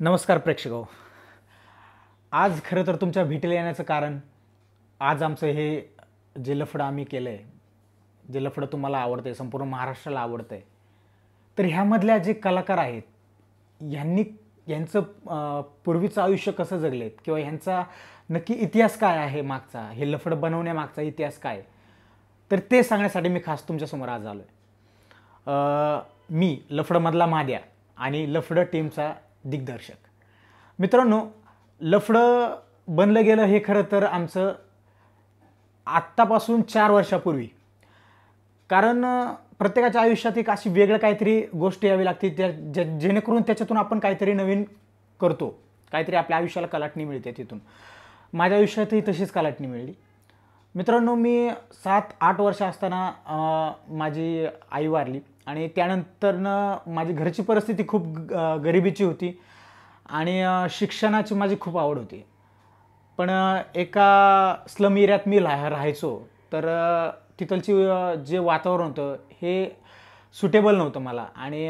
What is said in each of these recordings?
नमस्कार प्रेक्षक आज खरं तर तुमच्या भेटीला येण्याचं कारण आज आमचं हे जे लफडं आम्ही केलं आहे जे लफडं तुम्हाला आवडतं आहे संपूर्ण महाराष्ट्राला आवडतं आहे तर ह्यामधल्या जे कलाकार आहेत ह्यांनी यांचं पूर्वीचं आयुष्य कसं जगलेत किंवा ह्यांचा नक्की इतिहास काय आहे मागचा हे लफडं बनवण्यामागचा इतिहास काय तर ते सांगण्यासाठी मी खास तुमच्यासमोर आज आलो आहे मी लफडमधला माद्या आणि लफडं टीमचा दिग्दर्शक मित्रांनो लफडं बनलं गेलं हे खरं तर आमचं आत्तापासून चार वर्षापूर्वी कारण प्रत्येकाच्या आयुष्यात एक अशी वेगळं काहीतरी गोष्ट यावी लागते त्या जे जेणेकरून त्याच्यातून आपण काहीतरी नवीन करतो काहीतरी आपल्या आयुष्याला कलाटणी मिळते तिथून माझ्या आयुष्यातही तशीच कलाटणी मिळली मित्रांनो मी सात आठ वर्ष असताना माझी आई वारली आणि त्यानंतरनं माझी घरची परिस्थिती खूप गरिबीची होती आणि शिक्षणाची माझी खूप आवड होती पण एका स्लम एरियात मी राह राहायचो तर तिथलची जे वातावरण होतं हे सुटेबल नव्हतं मला आणि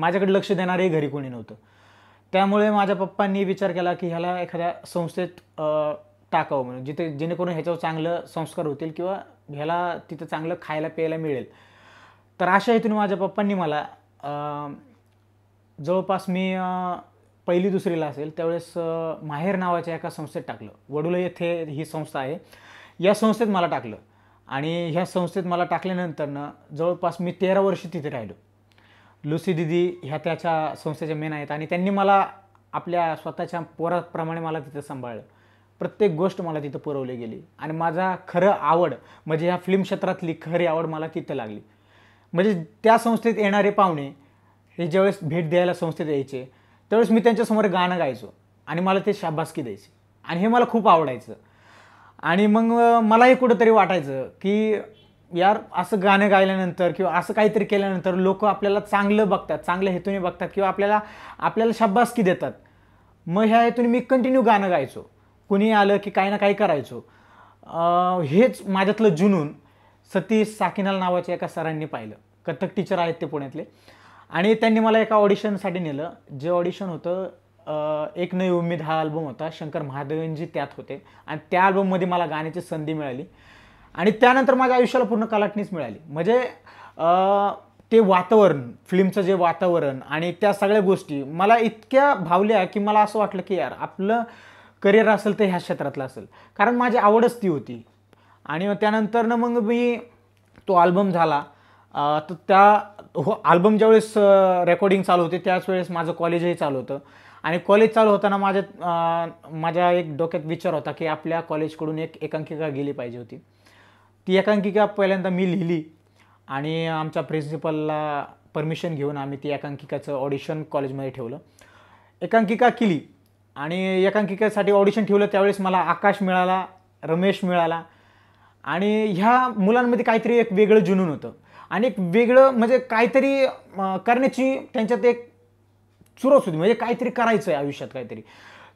माझ्याकडे लक्ष देणारही घरी कोणी नव्हतं त्यामुळे माझ्या पप्पांनी विचार केला की ह्याला एखाद्या संस्थेत टाकावं म्हणून जिथे जेणेकरून ह्याच्यावर चांगलं संस्कार होतील किंवा ह्याला तिथं चांगलं खायला प्यायला मिळेल तर अशा हेतून माझ्या पप्पांनी मला जवळपास मी पहिली दुसरीला असेल त्यावेळेस माहेर नावाच्या एका संस्थेत टाकलं वडुला येथे ही संस्था आहे या संस्थेत मला टाकलं आणि ह्या संस्थेत मला टाकल्यानंतरनं जवळपास मी तेरा वर्ष तिथे राहिलो लुसी दिदी ह्या त्याच्या संस्थेच्या मेन आहेत आणि त्यांनी मला आपल्या स्वतःच्या पोराप्रमाणे मला तिथं सांभाळलं प्रत्येक गोष्ट मला तिथं पुरवली गेली आणि माझा खरं आवड म्हणजे ह्या फिल्म क्षेत्रातली खरी आवड मला तिथं लागली म्हणजे त्या संस्थेत येणारे पाहुणे हे ज्यावेळेस भेट द्यायला संस्थेत यायचे त्यावेळेस मी त्यांच्यासमोर गाणं गायचो आणि मला ते शाबासकी द्यायचे आणि हे मला खूप आवडायचं आणि मग मलाही कुठंतरी वाटायचं की यार असं गाणं गायल्यानंतर किंवा असं काहीतरी केल्यानंतर लोक आपल्याला चांगलं बघतात चांगल्या हेतूने बघतात किंवा आपल्याला आपल्याला शाबासकी देतात मग ह्या हेतूने मी कंटिन्यू गाणं गायचो कुणी आलं की काही ना काही करायचो हेच माझ्यातलं जुनून सतीश साकिनाल नावाच्या एका सरांनी पाहिलं कथक टीचर आहेत ते पुण्यातले आणि त्यांनी मला एका ऑडिशनसाठी नेलं जे ऑडिशन होतं एक नवी उम्मीद हा अल्बम होता शंकर महादेवनजी त्यात होते आणि त्या अल्बममध्ये मला गाण्याची संधी मिळाली आणि त्यानंतर माझ्या आयुष्याला पूर्ण कलाटणीच मिळाली म्हणजे ते वातावरण फिल्मचं जे वातावरण आणि त्या सगळ्या गोष्टी मला इतक्या भावल्या की मला असं वाटलं की यार आपलं करिअर असेल तर ह्या क्षेत्रातलं असेल कारण माझी आवडच ती होती आणि त्यानंतरनं मग मी तो आल्बम झाला तर त्या हो आल्बम ज्यावेळेस रेकॉर्डिंग चालू होते त्याच वेळेस माझं कॉलेजही चालू होतं आणि कॉलेज चालू होताना माझ्या माझ्या एक डोक्यात विचार होता की आपल्या कॉलेजकडून एक एकांकिका गेली पाहिजे होती ती एकांकिका पहिल्यांदा मी लिहिली आणि आमच्या प्रिन्सिपलला परमिशन घेऊन आम्ही ती एकांकिकाचं ऑडिशन कॉलेजमध्ये ठेवलं एकांकिका केली आणि एकांकिकेसाठी ऑडिशन ठेवलं त्यावेळेस मला आकाश मिळाला रमेश मिळाला आणि ह्या मुलांमध्ये काहीतरी एक वेगळं जुनून होतं आणि एक वेगळं म्हणजे काहीतरी करण्याची त्यांच्यात एक चुरस होती म्हणजे काहीतरी करायचं आहे आयुष्यात काहीतरी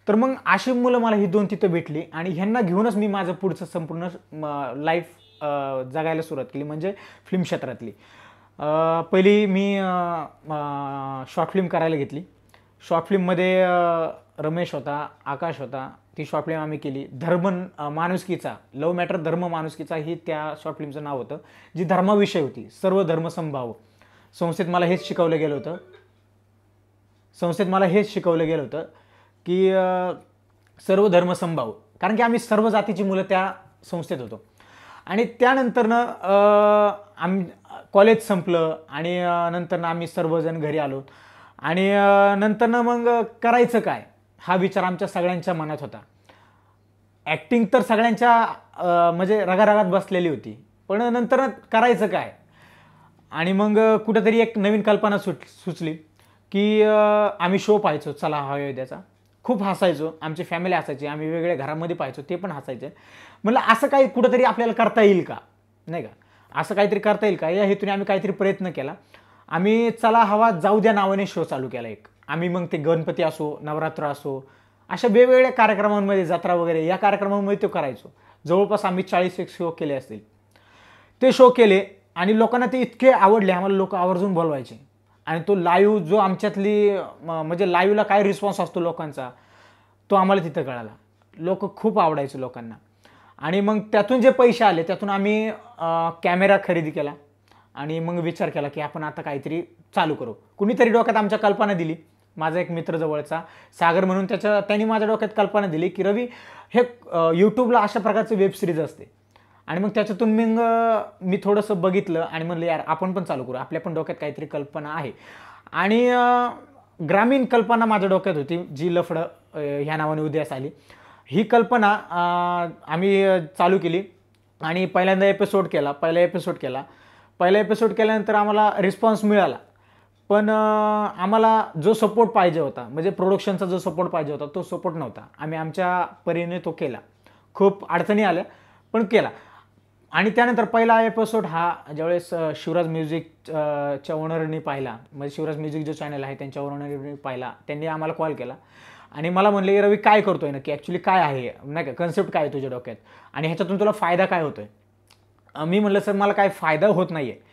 तर मग अशी मुलं मला ही दोन तिथं भेटली आणि ह्यांना घेऊनच मी माझं पुढचं संपूर्ण लाईफ जगायला सुरुवात केली म्हणजे फिल्म क्षेत्रातली पहिली मी शॉर्ट फिल्म करायला घेतली शॉर्ट फिल्ममध्ये रमेश होता आकाश होता ती शॉर्ट फिल्म आम्ही केली धर्म माणुसकीचा लव मॅटर धर्म माणुसकीचा ही त्या शॉर्ट फिल्मचं नाव होतं जी धर्माविषय होती सर्व धर्मसंभाव संस्थेत मला हेच शिकवलं गेलं होतं संस्थेत मला हेच शिकवलं गेलं होतं की सर्व धर्मसंभाव कारण की आम्ही सर्व जातीची मुलं त्या संस्थेत होतो आणि त्यानंतरनं आम कॉलेज संपलं आणि नंतरनं आम्ही सर्वजण घरी आलो आणि नंतरनं मग करायचं काय हा विचार आमच्या सगळ्यांच्या मनात होता ॲक्टिंग तर सगळ्यांच्या म्हणजे रगारगात बसलेली होती पण नंतर करायचं काय आणि मग कुठंतरी एक नवीन कल्पना सुट सुचली की आम्ही शो पाहायचो चला त्याचा खूप हसायचो आमची फॅमिली असायची आम्ही वेगवेगळ्या घरामध्ये पाहायचो ते पण हसायचे म्हटलं असं काही कुठंतरी आपल्याला करता येईल का नाही का असं काहीतरी करता येईल का या हेतूने आम्ही काहीतरी प्रयत्न केला आम्ही चला हवा जाऊ द्या नावाने शो चालू केला एक आम्ही मग ते गणपती असो नवरात्र असो अशा वेगवेगळ्या कार्यक्रमांमध्ये जत्रा वगैरे या कार्यक्रमांमध्ये तो करायचो जवळपास आम्ही चाळीस एक शो केले असतील ते शो केले आणि लोकांना ते इतके आवडले आम्हाला लोक आवर्जून बोलवायचे आणि तो लाईव्ह जो आमच्यातली म्हणजे लाईव्हला काय रिस्पॉन्स असतो लोकांचा तो आम्हाला तिथं कळाला लोक खूप आवडायचे लोकांना आणि मग त्यातून जे पैसे आले त्यातून आम्ही कॅमेरा खरेदी केला आणि मग विचार केला की आपण आता काहीतरी चालू करू कुणीतरी डोक्यात आमच्या कल्पना दिली माझा एक मित्र जवळचा सागर म्हणून त्याच्या त्यांनी माझ्या डोक्यात कल्पना दिली की रवी हे यूट्यूबला अशा प्रकारचे वेब सिरीज असते आणि मग त्याच्यातून मग मी थोडंसं बघितलं आणि म्हणलं यार आपण पण चालू करू आपल्या पण डोक्यात काहीतरी कल्पना आहे आणि ग्रामीण कल्पना माझ्या डोक्यात होती जी लफडं ह्या नावाने उदयास आली ही कल्पना आम्ही चालू केली आणि पहिल्यांदा एपिसोड केला पहिला एपिसोड केला पहिला एपिसोड केल्यानंतर आम्हाला रिस्पॉन्स मिळाला पण आम्हाला जो सपोर्ट पाहिजे होता म्हणजे प्रोडक्शनचा जो सपोर्ट पाहिजे होता तो सपोर्ट नव्हता आम्ही आमच्या परीने तो केला खूप अडचणी आल्या पण केला आणि त्यानंतर पहिला एपिसोड हा ज्यावेळेस शिवराज म्युझिक च्या ओनरने पाहिला म्हणजे शिवराज म्युझिक जो चॅनल आहे त्यांच्या ओनरने पाहिला त्यांनी आम्हाला कॉल केला आणि मला म्हणले रवी काय करतोय की ॲक्च्युली काय आहे नाही का कन्सेप्ट काय आहे तुझ्या डोक्यात आणि ह्याच्यातून तुला फायदा काय होतोय मी म्हटलं सर मला काय फायदा होत नाही आहे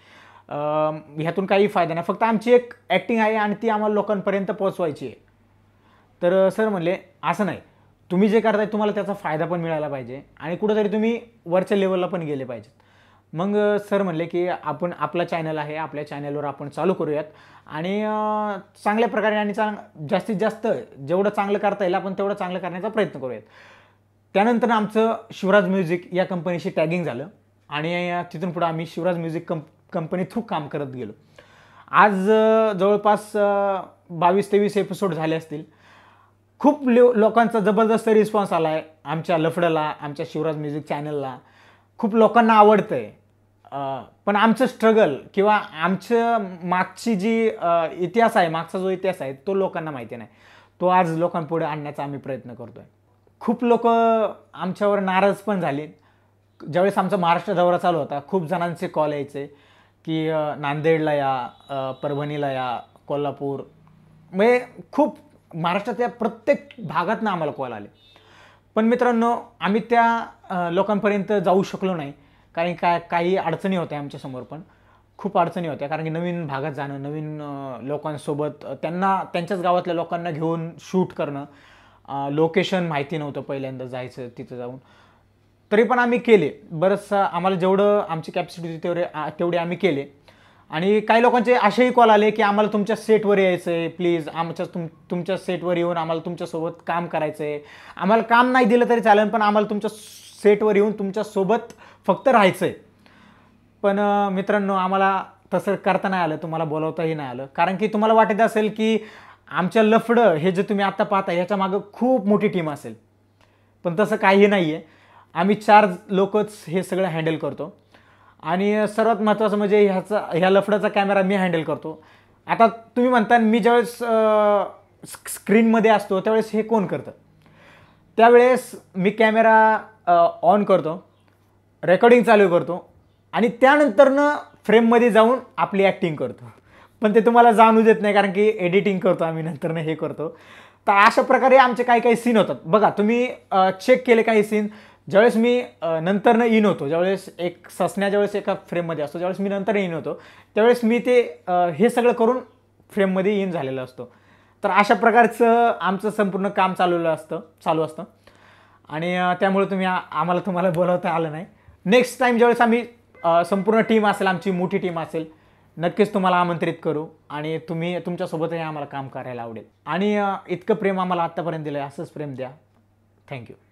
ह्यातून काही फायदा नाही फक्त आमची एक ॲक्टिंग आहे आणि ती आम्हाला लोकांपर्यंत पोचवायची आहे तर सर म्हणले असं नाही तुम्ही जे करताय तुम्हाला त्याचा फायदा पण मिळाला पाहिजे आणि कुठंतरी तुम्ही वरच्या लेवलला पण गेले पाहिजेत मग सर म्हणले की आपण आपला चॅनल आहे आपल्या चॅनलवर आपण चालू करूयात आणि चांगल्या प्रकारे आणि चांग जास्तीत जास्त जेवढं चांगलं करता येईल आपण तेवढं चांगलं करण्याचा प्रयत्न करूयात त्यानंतर आमचं शिवराज म्युझिक या कंपनीशी टॅगिंग झालं आणि तिथून पुढं आम्ही Shivraj music company company through काम करत गेलो आज जवळपास बावीस तेवीस एपिसोड झाले असतील खूप लो लोकांचा जबरदस्त रिस्पॉन्स आला आहे आमच्या लफडला आमच्या शिवराज म्युझिक चॅनलला खूप लोकांना आवडतं आहे पण आमचं स्ट्रगल किंवा आमचं मागची जी इतिहास आहे मागचा जो इतिहास आहे तो लोकांना माहिती नाही तो आज लोकांपुढे आणण्याचा आम्ही प्रयत्न करतो आहे खूप लोक आमच्यावर नाराज पण झाली ज्यावेळेस आमचा महाराष्ट्र दौरा चालू होता खूप जणांचे कॉल यायचे की नांदेडला या परभणीला या कोल्हापूर म्हणजे खूप महाराष्ट्रातल्या प्रत्येक भागातनं आम्हाला कॉल आले पण मित्रांनो आम्ही त्या लोकांपर्यंत जाऊ शकलो नाही कारण काय काही अडचणी होत्या आमच्यासमोर पण खूप अडचणी होत्या कारण की नवीन भागात जाणं नवीन लोकांसोबत त्यांना त्यांच्याच गावातल्या लोकांना घेऊन शूट करणं लोकेशन माहिती नव्हतं पहिल्यांदा जायचं तिथं जाऊन तरी पण आम्ही केले बरंचसं आम्हाला जेवढं आमची कॅपॅसिटी होती तेवढे तेवढे आम्ही केले आणि काही लोकांचे असेही कॉल आले की आम्हाला तुमच्या सेटवर यायचं आहे प्लीज आमच्या तुम तुमच्या सेटवर येऊन आम्हाला तुमच्यासोबत काम करायचं आहे आम्हाला काम नाही दिलं तरी चालेल पण आम्हाला तुमच्या सेटवर येऊन तुमच्यासोबत फक्त राहायचं आहे पण मित्रांनो आम्हाला तसं करता नाही आलं तुम्हाला बोलवताही नाही आलं कारण की तुम्हाला वाटत असेल की आमच्या लफडं हे जे तुम्ही आत्ता पाहता ह्याच्या मागं खूप मोठी टीम असेल पण तसं काही नाही आहे आम्ही चार लोकच हे सगळं हँडल करतो आणि सर्वात महत्त्वाचं म्हणजे ह्याचा ह्या लफडाचा कॅमेरा मी हँडल करतो आता तुम्ही म्हणता मी ज्यावेळेस स्क्रीनमध्ये असतो त्यावेळेस हे कोण करतं त्यावेळेस मी कॅमेरा ऑन करतो रेकॉर्डिंग चालू करतो आणि त्यानंतरनं फ्रेममध्ये जाऊन आपली ॲक्टिंग करतो पण ते तुम्हाला जाणू देत नाही कारण की एडिटिंग करतो आम्ही नंतरनं हे करतो तर अशा प्रकारे आमचे काही काही सीन होतात बघा तुम्ही चेक केले काही सीन ज्यावेळेस मी नंतरनं इन होतो ज्यावेळेस एक ससण्याच्या वेळेस एका फ्रेममध्ये असतो ज्यावेळेस मी नंतर इन होतो त्यावेळेस मी ते हे सगळं करून फ्रेममध्ये इन झालेलं असतो तर अशा प्रकारचं आमचं संपूर्ण काम चालवलं असतं चालू असतं आणि त्यामुळे तुम्ही आम्हाला तुम्हाला बोलवता आलं नाही नेक्स्ट टाईम ज्यावेळेस आम्ही संपूर्ण टीम असेल आमची मोठी टीम असेल नक्कीच तुम्हाला आमंत्रित करू आणि तुम्ही तुमच्यासोबतही आम्हाला काम करायला आवडेल आणि इतकं प्रेम आम्हाला आत्तापर्यंत दिलं आहे असंच प्रेम द्या थँक्यू